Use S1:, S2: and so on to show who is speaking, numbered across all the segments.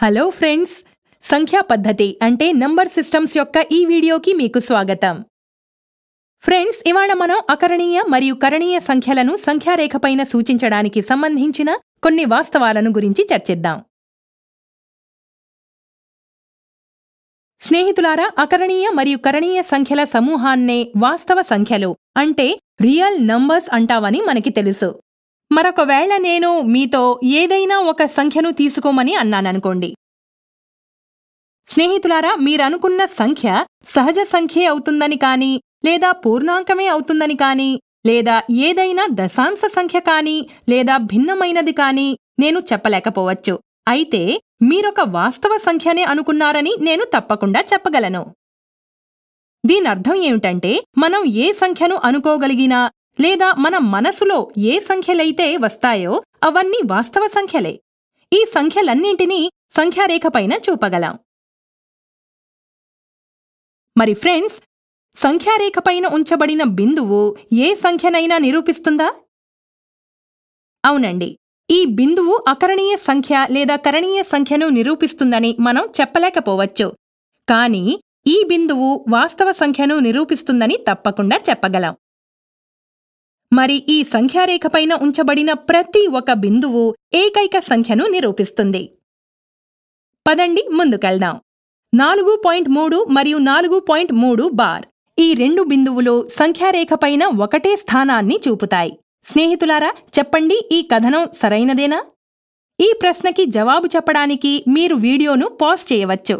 S1: hello friends సంఖ్యా పద్ధతి అంటే నంబర్ సిస్టమ్స్ యొక్క ఈ వీడియోకి మీకు స్వాగతం ఫ్రెండ్స్ ఇవాళ మనం అకరణీయ మరియు కరణీయ సంఖ్యలను సంఖ్యారేఖపైన సూచించడానికి సంబంధించిన కొన్ని వాస్తవాలను గురించి చర్చిద్దాం స్నేహితులారా అకరణీయ మరియు కరణీయ సంఖ్యల సమూహాన్నే వాస్తవ సంఖ్యలు అంటే రియల్ నంబర్స్ అంటావని మనకి తెలుసు మరొకవేళ నేను మీతో ఏదైనా ఒక సంఖ్యను తీసుకోమని అన్నాననుకోండి స్నేహితులారా మీరనుకున్న సంఖ్య సహజ సంఖ్యే అవుతుందని కానీ లేదా పూర్ణాంకమే అవుతుందని కానీ లేదా ఏదైనా దశాంశ సంఖ్య కానీ లేదా భిన్నమైనది కానీ నేను చెప్పలేకపోవచ్చు అయితే మీరొక వాస్తవ సంఖ్యనే అనుకున్నారని నేను తప్పకుండా చెప్పగలను దీనర్థం ఏమిటంటే మనం ఏ సంఖ్యను అనుకోగలిగినా లేదా మన మనసులో ఏ సంఖ్యలైతే వస్తాయో అవన్నీ వాస్తవ సంఖ్యలే ఈ సంఖ్యలన్నింటినీ సంఖ్యారేఖపైన చూపగలం మరి ఫ్రెండ్స్ సంఖ్యారేఖపైన ఉంచబడిన బిందువు ఏ సంఖ్యనైనా నిరూపిస్తుందా అవునండి ఈ బిందువు అకరణీయ సంఖ్య లేదా కరణీయ సంఖ్యను నిరూపిస్తుందని మనం చెప్పలేకపోవచ్చు కానీ ఈ బిందువు వాస్తవ సంఖ్యను నిరూపిస్తుందని తప్పకుండా చెప్పగలం మరి ఈ సంఖ్యారేఖపైన ఉంచబడిన ప్రతి ఒక బిందువు ఏకైక సంఖ్యను నిరూపిస్తుంది పదండి ముందుకెళ్దాం నాలుగు పాయింట్ మూడు మరియు నాలుగు పాయింట్ మూడు బార్ ఈ రెండు బిందువులు సంఖ్యారేఖపైన ఒకటే స్థానాన్ని చూపుతాయి స్నేహితులారా చెప్పండి ఈ కథనం సరైనదేనా ఈ ప్రశ్నకి జవాబు చెప్పడానికి మీరు వీడియోను పాజ్ చేయవచ్చు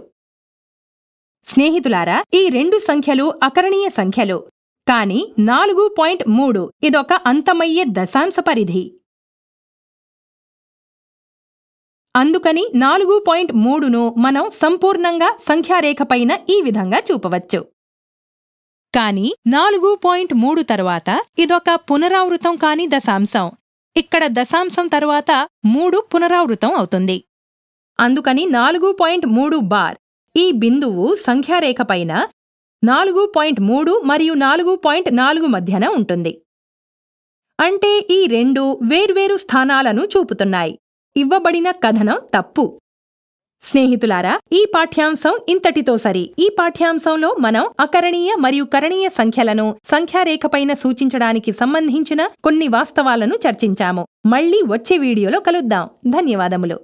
S1: స్నేహితులారా ఈ రెండు సంఖ్యలు అకరణీయ సంఖ్యలు కానీ నాలుగు పాయింట్ మూడు ఇదొక అంతమయ్యే దశాంశ పరిధి అందుకని నాలుగు పాయింట్ మూడును మనం సంపూర్ణంగా సంఖ్యారేఖ పైన ఈ విధంగా చూపవచ్చు కానీ నాలుగు పాయింట్ మూడు తరువాత ఇదొక పునరావృతం కాని దశాంశం ఇక్కడ దశాంశం తరువాత మూడు పునరావృతం అవుతుంది అందుకని నాలుగు పాయింట్ మూడు బార్ ఈ బిందువు సంఖ్యారేఖ పైన నాలుగు పాయింట్ మూడు మరియు నాలుగు పాయింట్ నాలుగు మధ్యన ఉంటుంది అంటే ఈ రెండు వేర్వేరు స్థానాలను చూపుతున్నాయి ఇవ్వబడిన కథనం తప్పు స్నేహితులారా ఈ పాఠ్యాంశం ఇంతటితో సరి ఈ పాఠ్యాంశంలో మనం అకరణీయ మరియు కరణీయ సంఖ్యలను సంఖ్యారేఖపైన సూచించడానికి సంబంధించిన కొన్ని వాస్తవాలను చర్చించాము మళ్ళీ వచ్చే వీడియోలో కలుద్దాం ధన్యవాదములు